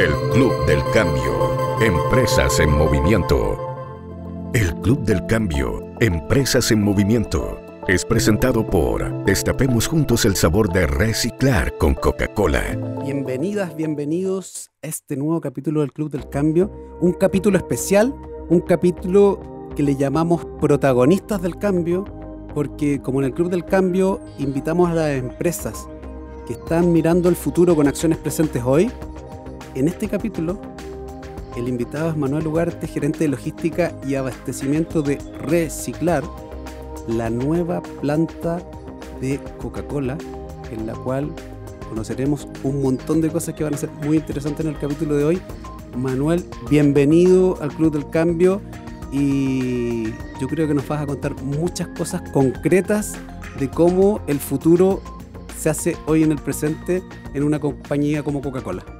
El Club del Cambio. Empresas en movimiento. El Club del Cambio. Empresas en movimiento. Es presentado por Destapemos juntos el sabor de reciclar con Coca-Cola. Bienvenidas, bienvenidos a este nuevo capítulo del Club del Cambio. Un capítulo especial, un capítulo que le llamamos protagonistas del cambio, porque como en el Club del Cambio invitamos a las empresas que están mirando el futuro con acciones presentes hoy, en este capítulo, el invitado es Manuel Ugarte, gerente de logística y abastecimiento de Reciclar, la nueva planta de Coca-Cola, en la cual conoceremos un montón de cosas que van a ser muy interesantes en el capítulo de hoy. Manuel, bienvenido al Club del Cambio y yo creo que nos vas a contar muchas cosas concretas de cómo el futuro se hace hoy en el presente en una compañía como Coca-Cola.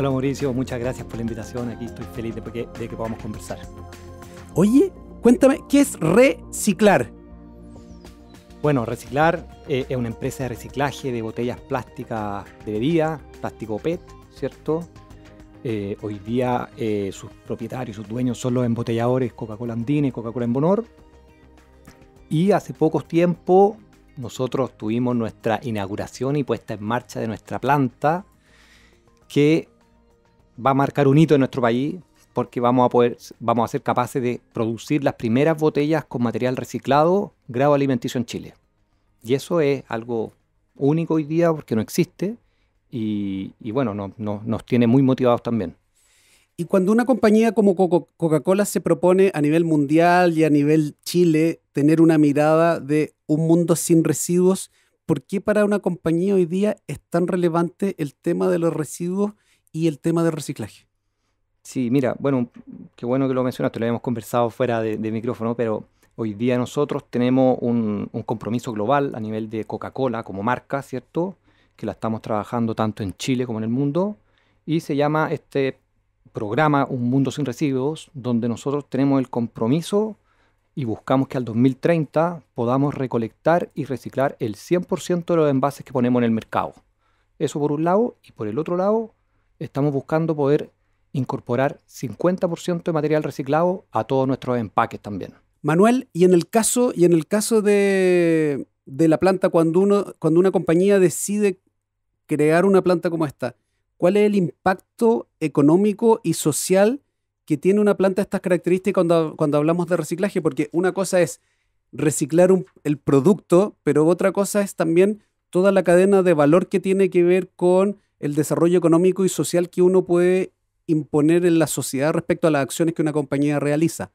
Hola Mauricio, muchas gracias por la invitación. Aquí estoy feliz de que, podamos conversar. Oye, cuéntame, ¿qué es reciclar? Bueno, Reciclar eh, es una empresa de reciclaje de botellas plásticas de bebida, plástico PET, ¿cierto? Eh, hoy día eh, sus propietarios, sus dueños son los embotelladores Coca-Cola Andina y Coca-Cola en Bonor. Y hace pocos tiempo nosotros tuvimos nuestra inauguración y puesta en marcha de nuestra planta que va a marcar un hito en nuestro país porque vamos a poder, vamos a ser capaces de producir las primeras botellas con material reciclado, grado alimenticio en Chile. Y eso es algo único hoy día porque no existe y, bueno, nos tiene muy motivados también. Y cuando una compañía como Coca-Cola se propone a nivel mundial y a nivel Chile tener una mirada de un mundo sin residuos, ¿por qué para una compañía hoy día es tan relevante el tema de los residuos y el tema del reciclaje. Sí, mira, bueno, qué bueno que lo mencionaste, lo habíamos conversado fuera de, micrófono, pero hoy día nosotros tenemos un, un compromiso global a nivel de Coca-Cola como marca, ¿cierto? Que la estamos trabajando tanto en Chile como en el mundo, y se llama este programa Un Mundo Sin Residuos, donde nosotros tenemos el compromiso y buscamos que al 2030 podamos recolectar y reciclar el 100% de los envases que ponemos en el mercado. Eso por un lado, y por el otro lado, estamos buscando poder incorporar 50% de material reciclado a todos nuestros empaques también. Manuel, y en el caso, y en el caso de, la planta, cuando, uno, cuando una compañía decide crear una planta como esta, ¿cuál es el impacto económico y social que tiene una planta de estas características cuando, cuando hablamos de reciclaje? Porque una cosa es reciclar el producto, pero otra cosa es también toda la cadena de valor que tiene que ver con el desarrollo económico y social que uno puede imponer en la sociedad respecto a las acciones que una compañía realiza.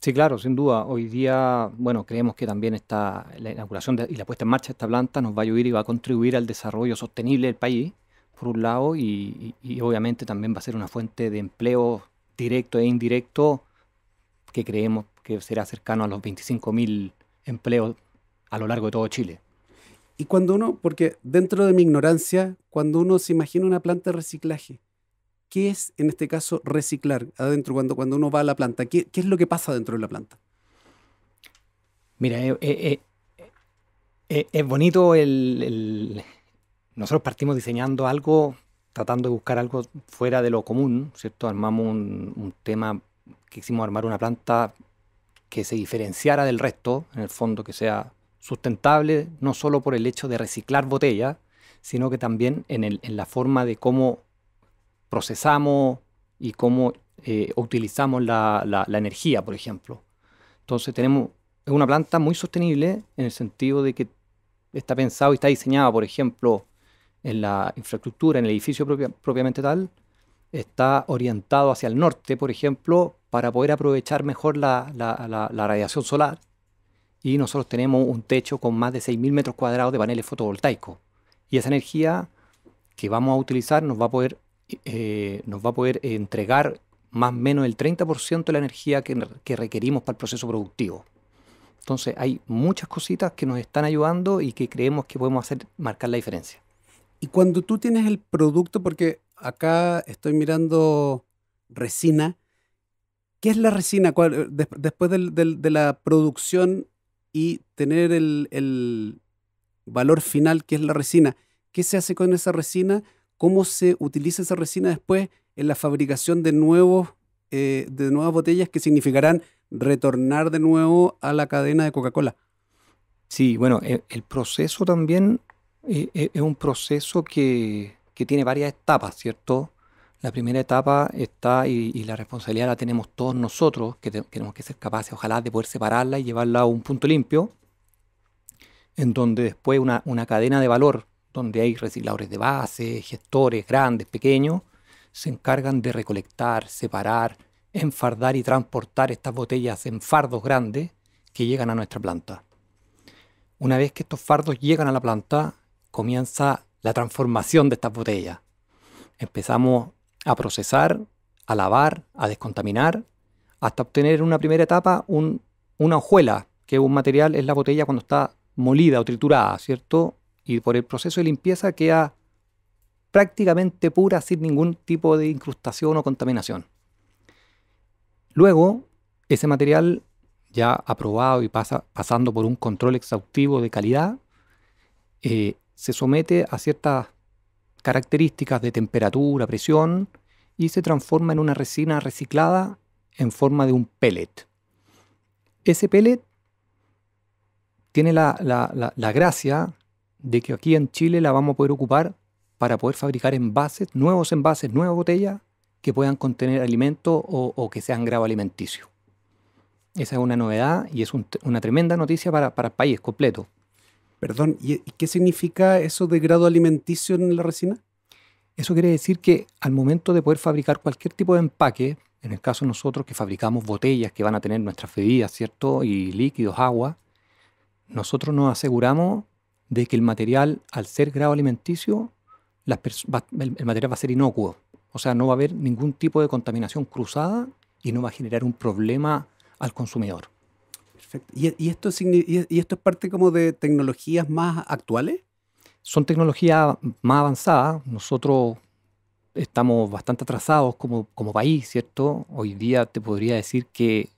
Sí, claro, sin duda. Hoy día, bueno, creemos que también está la inauguración y la puesta en marcha de esta planta nos va a ayudar y va a contribuir al desarrollo sostenible del país, por un lado, y obviamente también va a ser una fuente de empleo directo e indirecto que creemos que será cercano a los 25.000 empleos a lo largo de todo Chile. Y cuando uno, porque dentro de mi ignorancia, cuando uno se imagina una planta de reciclaje, ¿qué es en este caso reciclar adentro cuando, cuando uno va a la planta? ¿Qué, es lo que pasa dentro de la planta? Mira, eh, eh, eh, es bonito el, Nosotros partimos diseñando algo, tratando de buscar algo fuera de lo común, ¿cierto? Armamos un, un tema, quisimos armar una planta que se diferenciara del resto, en el fondo que sea sustentable no solo por el hecho de reciclar botellas, sino que también en, la forma de cómo procesamos y cómo eh, utilizamos la, energía, por ejemplo. Entonces tenemos una planta muy sostenible en el sentido de que está pensado y está diseñada, por ejemplo, en la infraestructura, en el edificio propiamente tal, está orientado hacia el norte, por ejemplo, para poder aprovechar mejor la radiación solar y nosotros tenemos un techo con más de 6.000 metros cuadrados de paneles fotovoltaicos. Y esa energía que vamos a utilizar nos va a poder, eh, nos va a poder entregar más o menos el 30% de la energía que, requerimos para el proceso productivo. Entonces hay muchas cositas que nos están ayudando y que creemos que podemos hacer marcar la diferencia. Y cuando tú tienes el producto, porque acá estoy mirando resina, ¿qué es la resina? Eh, después de la producción, y tener el, el valor final que es la resina. ¿Qué se hace con esa resina? ¿Cómo se utiliza esa resina después en la fabricación de, nuevos, eh, de nuevas botellas que significarán retornar de nuevo a la cadena de Coca-Cola? Sí, bueno, e, el, proceso también eh, e, es un proceso que, que, tiene varias etapas, ¿cierto? La primera etapa está, y, la responsabilidad la tenemos todos nosotros, que tenemos que ser capaces, ojalá, de poder separarla y llevarla a un punto limpio, en donde después una, una cadena de valor, donde hay recicladores de base, gestores grandes, pequeños, se encargan de recolectar, separar, enfardar y transportar estas botellas en fardos grandes que llegan a nuestra planta. Una vez que estos fardos llegan a la planta, comienza la transformación de estas botellas. Empezamos a procesar, a lavar, a descontaminar, hasta obtener en una primera etapa una hojuela, que un material es la botella cuando está molida o triturada, ¿cierto? Y por el proceso de limpieza queda prácticamente pura sin ningún tipo de incrustación o contaminación. Luego, ese material ya aprobado y pasa, pasando por un control exhaustivo de calidad, eh, se somete a ciertas características de temperatura, presión, y se transforma en una resina reciclada en forma de un pellet. Ese pellet tiene la, gracia de que aquí en Chile la vamos a poder ocupar para poder fabricar envases, nuevos envases, nuevas botellas que puedan contener alimentos o, que sean grado alimenticio. Esa es una novedad y es una tremenda noticia para, para, el país completo. Perdón, ¿y qué significa eso de grado alimenticio en la resina? Eso quiere decir que al momento de poder fabricar cualquier tipo de empaque, en el caso de nosotros que fabricamos botellas que van a tener nuestras bebidas, ¿cierto? Y líquidos, agua, nosotros nos aseguramos de que el material, al ser grado alimenticio, el, material va a ser inocuo. O sea, no va a haber ningún tipo de contaminación cruzada y no va a generar un problema al consumidor. Perfecto. ¿Y, esto, y esto es parte como de tecnologías más actuales? Son tecnologías más avanzadas. Nosotros estamos bastante atrasados como, como país, ¿cierto? Hoy día te podría decir que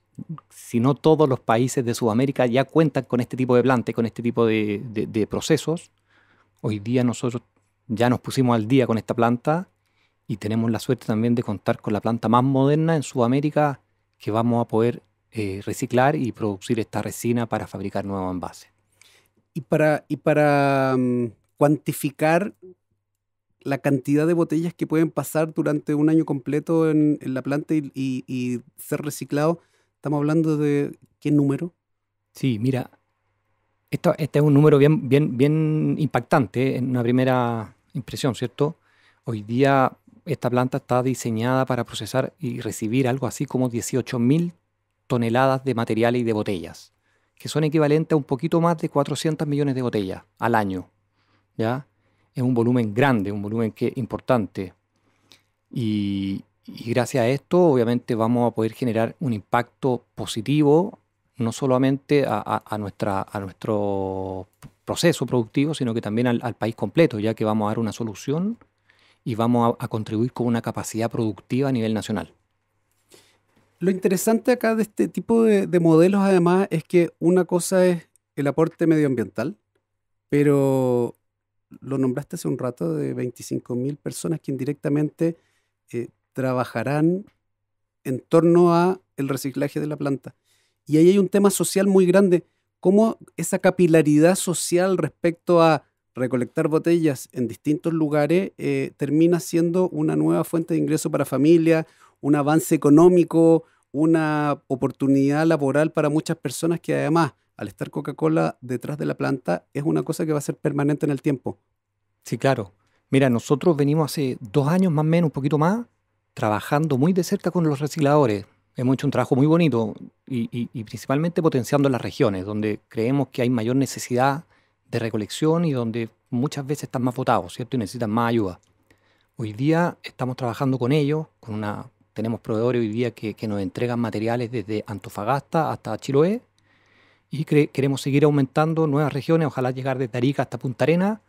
si no todos los países de Sudamérica ya cuentan con este tipo de plantas, con este tipo de, procesos. Hoy día nosotros ya nos pusimos al día con esta planta y tenemos la suerte también de contar con la planta más moderna en Sudamérica que vamos a poder eh, reciclar y producir esta resina para fabricar nuevos envases. Y para, y para mm, cuantificar la cantidad de botellas que pueden pasar durante un año completo en, la planta y, ser reciclado. estamos hablando de qué número. Sí, mira, este es un número bien, bien, bien impactante en una primera impresión, ¿cierto? Hoy día esta planta está diseñada para procesar y recibir algo así como 18.000 toneladas de materiales y de botellas, que son equivalentes a un poquito más de 400 millones de botellas al año. Es un volumen grande, un volumen que, importante. Y, gracias a esto, obviamente, vamos a poder generar un impacto positivo, no solamente a, nuestra, a nuestro proceso productivo, sino que también al, país completo, ya que vamos a dar una solución y vamos a, contribuir con una capacidad productiva a nivel nacional. Lo interesante acá de este tipo de, de, modelos, además, es que una cosa es el aporte medioambiental, pero lo nombraste hace un rato, de 25.000 personas que indirectamente eh, trabajarán en torno a el reciclaje de la planta. Y ahí hay un tema social muy grande, cómo esa capilaridad social respecto a recolectar botellas en distintos lugares eh, termina siendo una nueva fuente de ingreso para familia, un avance económico, una oportunidad laboral para muchas personas que además, al estar Coca-Cola detrás de la planta, es una cosa que va a ser permanente en el tiempo. Sí, claro. Mira, nosotros venimos hace dos años más o menos, un poquito más, trabajando muy de cerca con los recicladores. Hemos hecho un trabajo muy bonito y, principalmente potenciando las regiones donde creemos que hay mayor necesidad de recolección y donde muchas veces están más votados, ¿cierto? Y necesitan más ayuda. Hoy día estamos trabajando con ellos, con una tenemos proveedores hoy día que, nos entregan materiales desde Antofagasta hasta Chiloé y queremos seguir aumentando nuevas regiones, ojalá llegar de Arica hasta Punta Arena,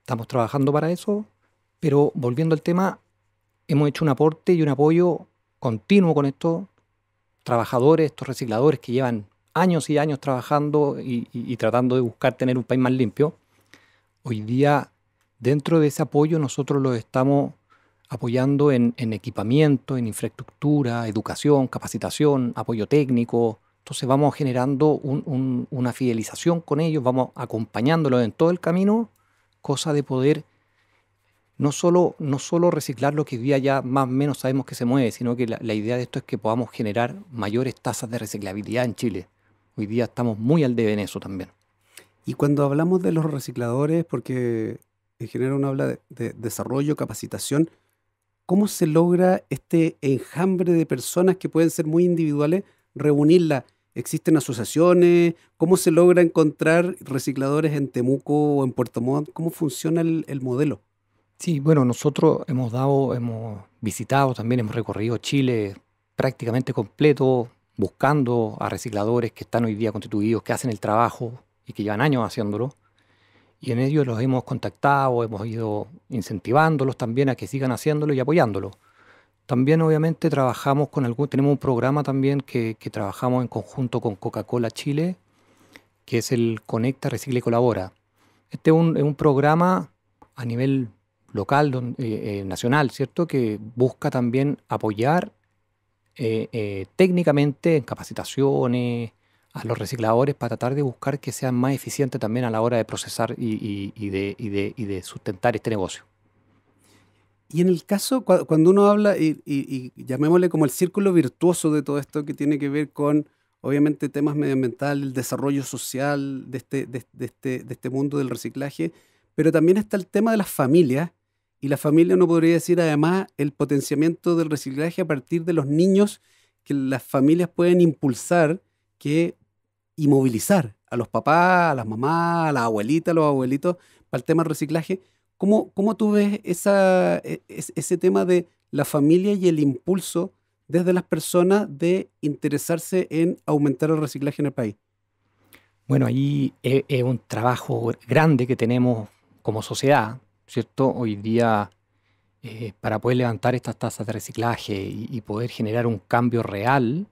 estamos trabajando para eso, pero volviendo al tema, hemos hecho un aporte y un apoyo continuo con estos trabajadores, estos recicladores que llevan años y años trabajando y, y tratando de buscar tener un país más limpio. Hoy día, dentro de ese apoyo, nosotros los estamos apoyando en, equipamiento, en infraestructura, educación, capacitación, apoyo técnico. Entonces vamos generando una fidelización con ellos, vamos acompañándolos en todo el camino, cosa de poder no solo, no solo reciclar lo que hoy día ya más o menos sabemos que se mueve, sino que la, idea de esto es que podamos generar mayores tasas de reciclabilidad en Chile. Hoy día estamos muy al debe en eso también. Y cuando hablamos de los recicladores, porque en general uno habla de desarrollo, capacitación, ¿Cómo se logra este enjambre de personas que pueden ser muy individuales, reunirla? ¿Existen asociaciones? ¿Cómo se logra encontrar recicladores en Temuco o en Puerto Montt? ¿Cómo funciona el, el modelo? Sí, bueno, nosotros hemos dado, hemos visitado, también hemos recorrido Chile prácticamente completo, buscando a recicladores que están hoy día constituidos, que hacen el trabajo y que llevan años haciéndolo y en ellos los hemos contactado, hemos ido incentivándolos también a que sigan haciéndolo y apoyándolo. También obviamente trabajamos con tenemos un programa también que, trabajamos en conjunto con Coca-Cola Chile, que es el Conecta, Recicla y Colabora. Este es un, programa a nivel local, eh, eh, nacional, ¿cierto? Que busca también apoyar eh, técnicamente en capacitaciones, a los recicladores para tratar de buscar que sean más eficientes también a la hora de procesar y, de, sustentar este negocio. Y en el caso, cuando uno habla, y, llamémosle como el círculo virtuoso de todo esto que tiene que ver con, obviamente, temas medioambientales, el desarrollo social de este, de, este, de este mundo del reciclaje, pero también está el tema de las familias, y la familia uno podría decir además el potenciamiento del reciclaje a partir de los niños que las familias pueden impulsar que y movilizar a los papás, a las mamás, a las abuelitas, a los abuelitos para el tema del reciclaje. ¿Cómo, cómo tú ves e, ese tema de la familia y el impulso desde las personas de interesarse en aumentar el reciclaje en el país? Bueno, ahí es, un trabajo grande que tenemos como sociedad, ¿cierto? Hoy día, eh, para poder levantar estas tasas de reciclaje y poder generar un cambio real,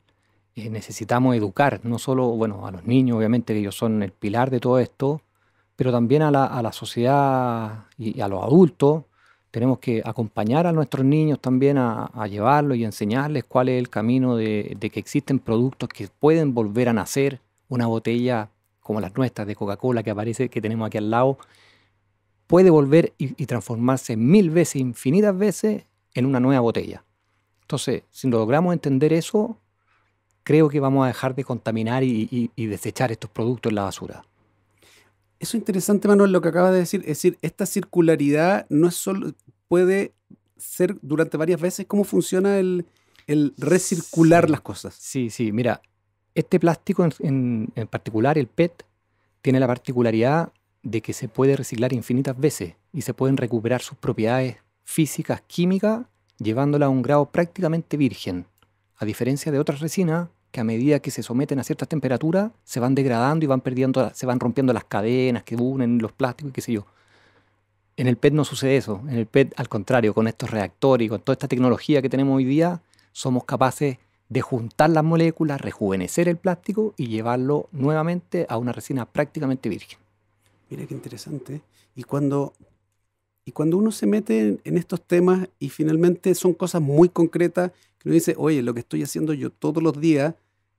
eh, necesitamos educar, no solo bueno, a los niños, obviamente, que ellos son el pilar de todo esto, pero también a la, sociedad y, a los adultos. Tenemos que acompañar a nuestros niños también a, llevarlos y enseñarles cuál es el camino de, que existen productos que pueden volver a nacer. Una botella como las nuestras de Coca-Cola que aparece, que tenemos aquí al lado, puede volver y, transformarse mil veces, infinitas veces, en una nueva botella. Entonces, si logramos entender eso, creo que vamos a dejar de contaminar y, desechar estos productos en la basura. Eso es interesante, Manuel, lo que acabas de decir. Es decir, esta circularidad no es solo, puede ser durante varias veces. ¿Cómo funciona el, el recircular las cosas? Sí, sí. Mira, este plástico en, particular, el PET, tiene la particularidad de que se puede reciclar infinitas veces y se pueden recuperar sus propiedades físicas, químicas, llevándola a un grado prácticamente virgen a diferencia de otras resinas que a medida que se someten a ciertas temperaturas se van degradando y van perdiendo, se van rompiendo las cadenas que unen los plásticos y qué sé yo. En el PET no sucede eso. En el PET, al contrario, con estos reactores y con toda esta tecnología que tenemos hoy día, somos capaces de juntar las moléculas, rejuvenecer el plástico y llevarlo nuevamente a una resina prácticamente virgen. Mira qué interesante. Y cuando, y cuando uno se mete en estos temas y finalmente son cosas muy concretas que uno dice, oye, lo que estoy haciendo yo todos los días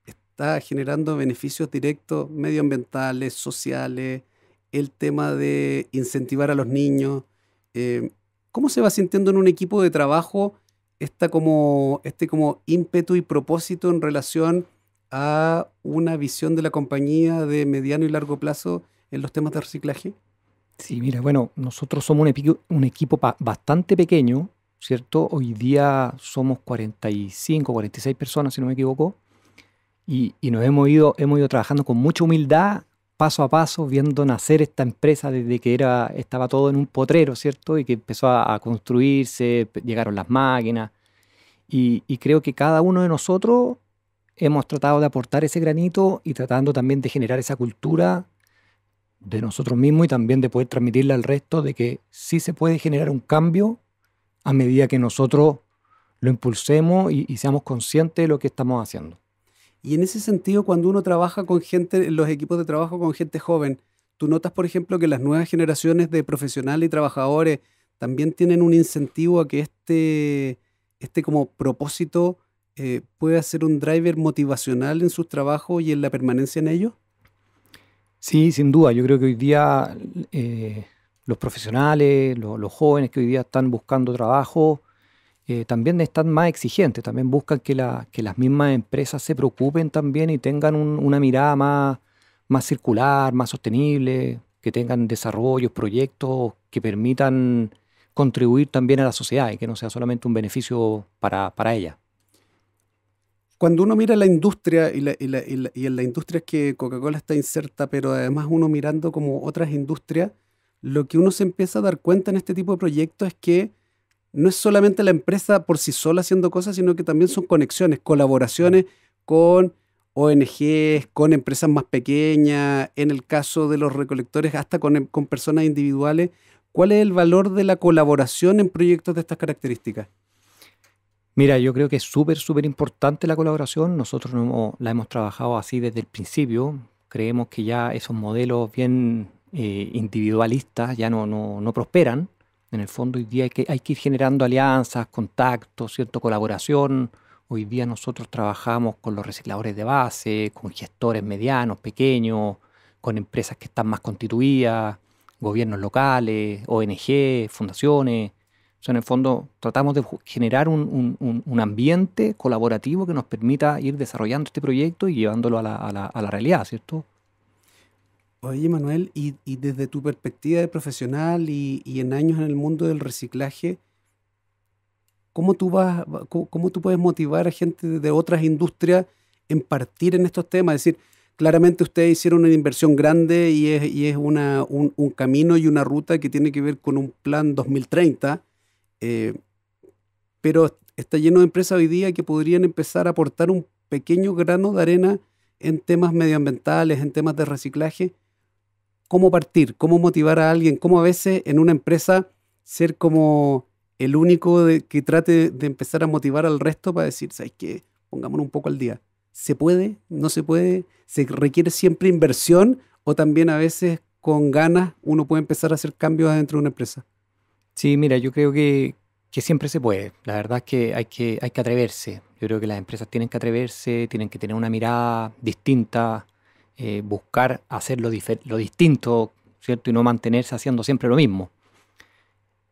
está generando beneficios directos medioambientales, sociales, el tema de incentivar a los niños. Eh, ¿Cómo se va sintiendo en un equipo de trabajo esta como, este como ímpetu y propósito en relación a una visión de la compañía de mediano y largo plazo en los temas de reciclaje? Sí, mira, bueno, nosotros somos un, equipo, un equipo bastante pequeño, ¿cierto? Hoy día somos 45, 46 personas, si no me equivoco, y, y nos hemos ido, hemos ido trabajando con mucha humildad, paso a paso, viendo nacer esta empresa desde que era, estaba todo en un potrero, ¿cierto? Y que empezó a, construirse, llegaron las máquinas. Y, creo que cada uno de nosotros hemos tratado de aportar ese granito y tratando también de generar esa cultura de nosotros mismos y también de poder transmitirle al resto de que sí se puede generar un cambio a medida que nosotros lo impulsemos y, seamos conscientes de lo que estamos haciendo. Y en ese sentido, cuando uno trabaja con gente, en los equipos de trabajo con gente joven, tú notas, por ejemplo, que las nuevas generaciones de profesionales y trabajadores también tienen un incentivo a que este, este como propósito eh, pueda ser un driver motivacional en sus trabajos y en la permanencia en ellos? Sí, sin duda. Yo creo que hoy día eh, los profesionales, los jóvenes que hoy día están buscando trabajo, eh, también están más exigentes, también buscan que, que, las mismas empresas se preocupen también y tengan una mirada más, más circular, más sostenible, que tengan desarrollos, proyectos que permitan contribuir también a la sociedad y que no sea solamente un beneficio para, para ella. Cuando uno mira la industria y, la, en la industria que Coca-Cola está inserta, pero además uno mirando como otras industrias, lo que uno se empieza a dar cuenta en este tipo de proyectos es que no es solamente la empresa por sí sola haciendo cosas, sino que también son conexiones, colaboraciones con ONGs, con empresas más pequeñas, en el caso de los recolectores, hasta con, personas individuales. ¿Cuál es el valor de la colaboración en proyectos de estas características? Mira, yo creo que es súper, súper importante la colaboración. Nosotros la hemos trabajado así desde el principio. Creemos que ya esos modelos bien eh, individualistas ya no, no, prosperan. En el fondo hoy día hay que, hay que ir generando alianzas, contactos, ¿cierto? colaboración. Hoy día nosotros trabajamos con los recicladores de base, con gestores medianos, pequeños, con empresas que están más constituidas, gobiernos locales, ONG, fundaciones. O sea, en el fondo tratamos de generar un, un, ambiente colaborativo que nos permita ir desarrollando este proyecto y llevándolo a la, a la, a la realidad, ¿cierto? Oye, Manuel, y, desde tu perspectiva de profesional y, en años en el mundo del reciclaje, ¿cómo tú, vas, cómo, tú puedes motivar a gente de otras industrias en partir en estos temas? Es decir, claramente ustedes hicieron una inversión grande y es, y es una, un, camino y una ruta que tiene que ver con un plan 2030, eh, pero está lleno de empresas hoy día que podrían empezar a aportar un pequeño grano de arena en temas medioambientales, en temas de reciclaje cómo partir, cómo motivar a alguien, cómo a veces en una empresa ser como el único que trate de empezar a motivar al resto para decir, hay que Pongámonos un poco al día. ¿Se puede? ¿No se puede? ¿Se requiere siempre inversión o también a veces con ganas uno puede empezar a hacer cambios dentro de una empresa? Sí, mira, yo creo que, que siempre se puede. La verdad es que hay, que hay que atreverse. Yo creo que las empresas tienen que atreverse, tienen que tener una mirada distinta eh, buscar hacer lo, distinto, ¿cierto? Y no mantenerse haciendo siempre lo mismo.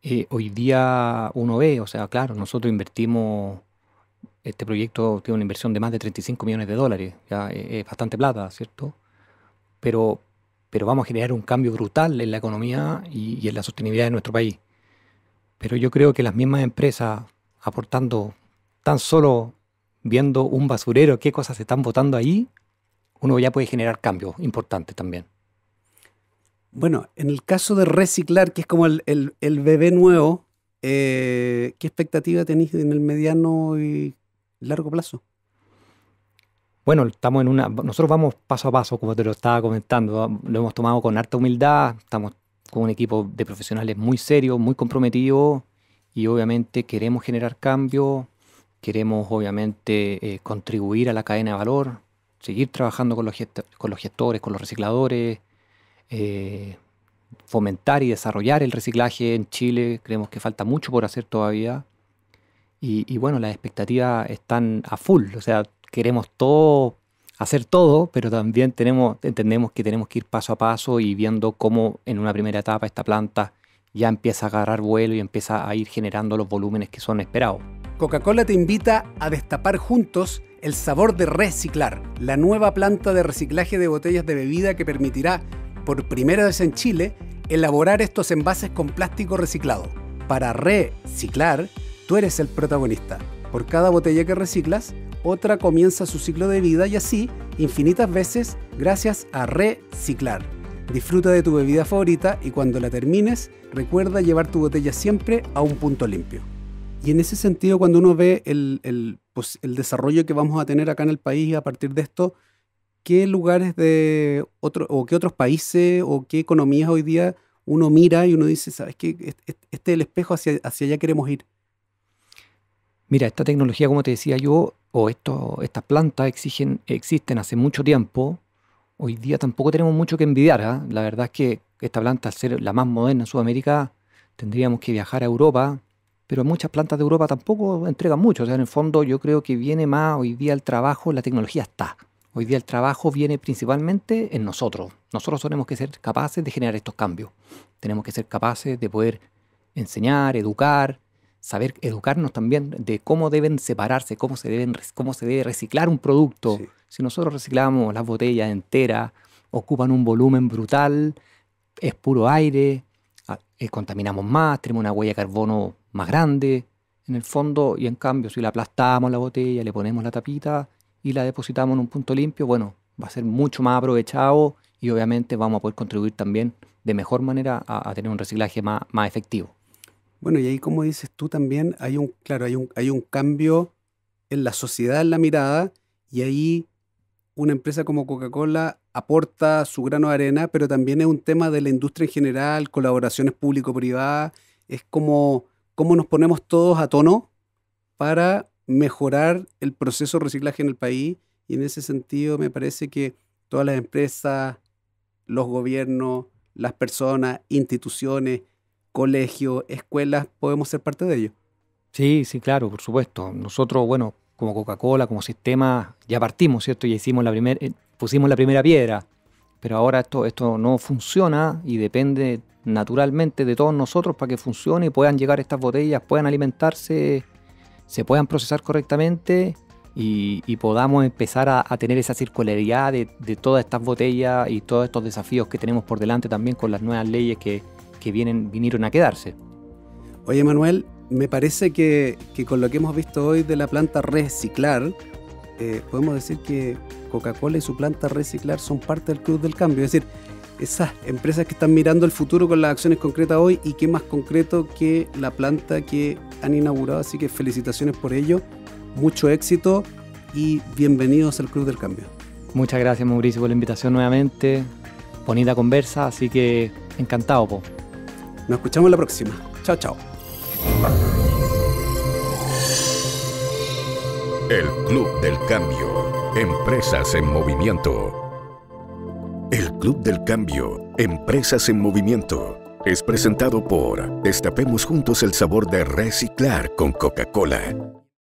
Eh, hoy día uno ve, o sea, claro, nosotros invertimos, este proyecto tiene una inversión de más de 35 millones de dólares, ya eh, es bastante plata, ¿cierto? Pero, pero vamos a generar un cambio brutal en la economía y, y en la sostenibilidad de nuestro país. Pero yo creo que las mismas empresas aportando tan solo viendo un basurero, qué cosas se están botando ahí, uno ya puede generar cambios importantes también. Bueno, en el caso de reciclar, que es como el, bebé nuevo, eh, ¿qué expectativa tenéis en el mediano y largo plazo? Bueno, estamos en una. Nosotros vamos paso a paso, como te lo estaba comentando. Lo hemos tomado con harta humildad. Estamos con un equipo de profesionales muy serio, muy comprometidos Y obviamente queremos generar cambio. Queremos, obviamente, eh, contribuir a la cadena de valor seguir trabajando con los, con los gestores, con los recicladores, eh, fomentar y desarrollar el reciclaje en Chile. Creemos que falta mucho por hacer todavía. Y, y bueno, las expectativas están a full. O sea, queremos todo, hacer todo, pero también tenemos, entendemos que tenemos que ir paso a paso y viendo cómo en una primera etapa esta planta ya empieza a agarrar vuelo y empieza a ir generando los volúmenes que son esperados. Coca-Cola te invita a destapar juntos el sabor de reciclar, la nueva planta de reciclaje de botellas de bebida que permitirá, por primera vez en Chile, elaborar estos envases con plástico reciclado. Para reciclar, tú eres el protagonista. Por cada botella que reciclas, otra comienza su ciclo de vida y así infinitas veces gracias a reciclar. Disfruta de tu bebida favorita y cuando la termines, recuerda llevar tu botella siempre a un punto limpio. Y en ese sentido, cuando uno ve pues, el, desarrollo que vamos a tener acá en el país a partir de esto, ¿qué lugares de otro, o qué otros países o qué economías hoy día uno mira y uno dice, ¿sabes qué? Este es el espejo, hacia, hacia allá queremos ir. Mira, esta tecnología, como te decía yo, o estas plantas existen hace mucho tiempo. Hoy día tampoco tenemos mucho que envidiar. ¿ah? La verdad es que esta planta, al ser la más moderna en Sudamérica, tendríamos que viajar a Europa, pero muchas plantas de Europa tampoco entregan mucho. O sea, en el fondo yo creo que viene más hoy día el trabajo, la tecnología está. Hoy día el trabajo viene principalmente en nosotros. Nosotros tenemos que ser capaces de generar estos cambios. Tenemos que ser capaces de poder enseñar, educar, saber educarnos también de cómo deben separarse, cómo se, deben, cómo se debe reciclar un producto. Si nosotros reciclamos las botellas enteras, ocupan un volumen brutal, es puro aire, ah, eh, contaminamos más, tenemos una huella de carbono más grande en el fondo y en cambio si la aplastamos la botella, le ponemos la tapita y la depositamos en un punto limpio, bueno, va a ser mucho más aprovechado y obviamente vamos a poder contribuir también de mejor manera a, tener un reciclaje más, más, efectivo. Bueno, y ahí como dices tú también, hay un, claro, hay un, hay un cambio en la sociedad, en la mirada, y ahí una empresa como Coca-Cola aporta su grano de arena, pero también es un tema de la industria en general, colaboraciones público-privadas, es como cómo nos ponemos todos a tono para mejorar el proceso de reciclaje en el país. Y en ese sentido me parece que todas las empresas, los gobiernos, las personas, instituciones, colegios, escuelas, podemos ser parte de ello. Sí, sí, claro, por supuesto. Nosotros, bueno, como Coca-Cola, como sistema, ya partimos, ¿cierto? Ya hicimos la primera, eh, pusimos la primera piedra, pero ahora esto, esto no funciona y depende naturalmente de todos nosotros para que funcione y puedan llegar estas botellas, puedan alimentarse, se puedan procesar correctamente y, podamos empezar a, tener esa circularidad de, todas estas botellas y todos estos desafíos que tenemos por delante también con las nuevas leyes que, vienen, vinieron a quedarse. Oye Manuel, me parece que, con lo que hemos visto hoy de la planta reciclar, eh, podemos decir que Coca-Cola y su planta reciclar son parte del Club del Cambio. Es decir, esas empresas que están mirando el futuro con las acciones concretas hoy y qué más concreto que la planta que han inaugurado. Así que felicitaciones por ello, mucho éxito y bienvenidos al Club del Cambio. Muchas gracias Mauricio por la invitación nuevamente. Bonita conversa, así que encantado. Nos escuchamos la próxima. Chao, chao. El Club del Cambio. Empresas en movimiento. El Club del Cambio, Empresas en Movimiento, es presentado por Estapemos Juntos el Sabor de Reciclar con Coca-Cola.